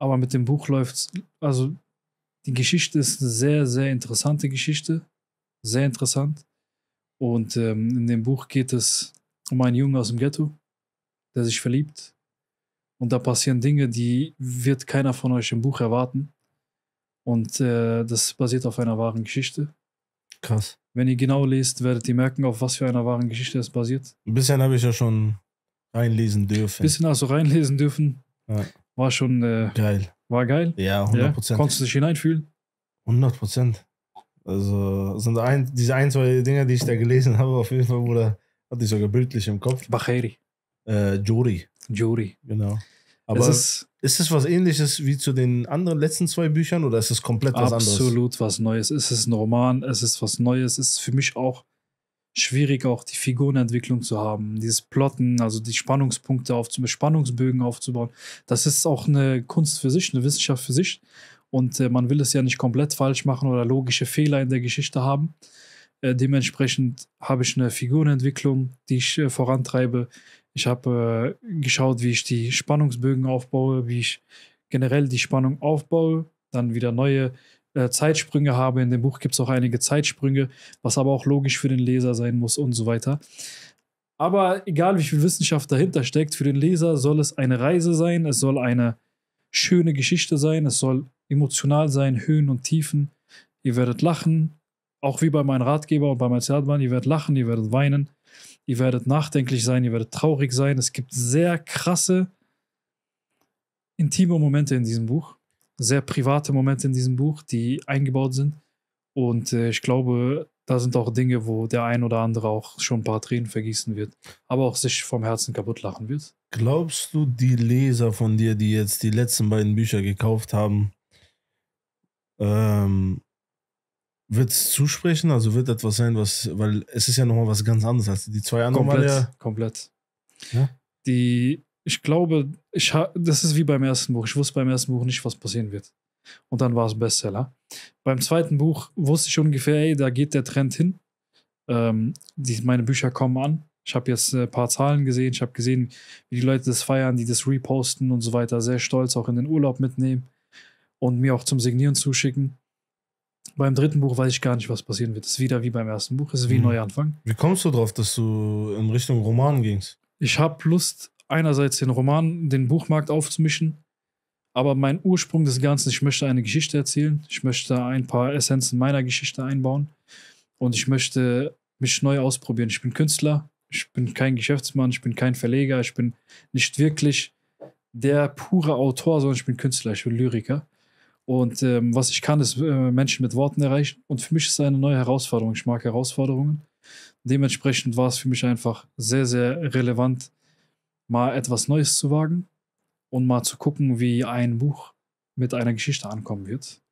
Aber mit dem Buch läuft es, also die Geschichte ist eine sehr, sehr interessante Geschichte. Sehr interessant. Und ähm, in dem Buch geht es um einen Jungen aus dem Ghetto, der sich verliebt. Und da passieren Dinge, die wird keiner von euch im Buch erwarten. Und äh, das basiert auf einer wahren Geschichte. Krass. Wenn ihr genau lest, werdet ihr merken, auf was für einer wahren Geschichte es basiert. Ein bisschen habe ich ja schon reinlesen dürfen. Ein bisschen also reinlesen dürfen. Ja. War schon äh, geil. War geil? Ja, 100 Prozent. Ja? Konntest du dich hineinfühlen? 100 Prozent. Also sind ein, diese ein, zwei Dinge, die ich da gelesen habe, auf jeden Fall, Bruder, hatte ich sogar bildlich im Kopf. Bacheri. Äh, Juri. Jori. Genau. Aber es ist, ist es was ähnliches wie zu den anderen letzten zwei Büchern oder ist es komplett was absolut anderes? Absolut was Neues. Es ist ein Roman, es ist was Neues. Es ist für mich auch schwierig, auch die Figurenentwicklung zu haben. Dieses Plotten, also die Spannungspunkte aufzubauen, Spannungsbögen aufzubauen. Das ist auch eine Kunst für sich, eine Wissenschaft für sich. Und äh, man will es ja nicht komplett falsch machen oder logische Fehler in der Geschichte haben. Äh, dementsprechend habe ich eine Figurenentwicklung, die ich äh, vorantreibe. Ich habe äh, geschaut, wie ich die Spannungsbögen aufbaue, wie ich generell die Spannung aufbaue, dann wieder neue äh, Zeitsprünge habe. In dem Buch gibt es auch einige Zeitsprünge, was aber auch logisch für den Leser sein muss und so weiter. Aber egal wie viel Wissenschaft dahinter steckt, für den Leser soll es eine Reise sein, es soll eine schöne Geschichte sein, es soll emotional sein, Höhen und Tiefen. Ihr werdet lachen, auch wie bei meinem Ratgeber und bei meinem Zertmann, ihr werdet lachen, ihr werdet weinen, ihr werdet nachdenklich sein, ihr werdet traurig sein. Es gibt sehr krasse, intime Momente in diesem Buch sehr private Momente in diesem Buch, die eingebaut sind. Und äh, ich glaube, da sind auch Dinge, wo der ein oder andere auch schon ein paar Tränen vergießen wird, aber auch sich vom Herzen kaputt lachen wird. Glaubst du, die Leser von dir, die jetzt die letzten beiden Bücher gekauft haben, ähm, wird es zusprechen? Also wird etwas sein, was, weil es ist ja nochmal was ganz anderes als die zwei anderen. Komplett, ja komplett. Ja? Die ich glaube, ich das ist wie beim ersten Buch. Ich wusste beim ersten Buch nicht, was passieren wird. Und dann war es Bestseller. Beim zweiten Buch wusste ich ungefähr, ey, da geht der Trend hin. Ähm, die, meine Bücher kommen an. Ich habe jetzt ein äh, paar Zahlen gesehen. Ich habe gesehen, wie die Leute das feiern, die das reposten und so weiter. Sehr stolz auch in den Urlaub mitnehmen und mir auch zum Signieren zuschicken. Beim dritten Buch weiß ich gar nicht, was passieren wird. Es ist wieder wie beim ersten Buch. Es ist wie ein mhm. Neuanfang. Wie kommst du drauf, dass du in Richtung Roman gingst? Ich habe Lust einerseits den Roman, den Buchmarkt aufzumischen, aber mein Ursprung des Ganzen, ich möchte eine Geschichte erzählen, ich möchte ein paar Essenzen meiner Geschichte einbauen und ich möchte mich neu ausprobieren. Ich bin Künstler, ich bin kein Geschäftsmann, ich bin kein Verleger, ich bin nicht wirklich der pure Autor, sondern ich bin Künstler, ich bin Lyriker. Und ähm, was ich kann, ist äh, Menschen mit Worten erreichen. Und für mich ist es eine neue Herausforderung. Ich mag Herausforderungen. Dementsprechend war es für mich einfach sehr, sehr relevant, mal etwas Neues zu wagen und mal zu gucken, wie ein Buch mit einer Geschichte ankommen wird.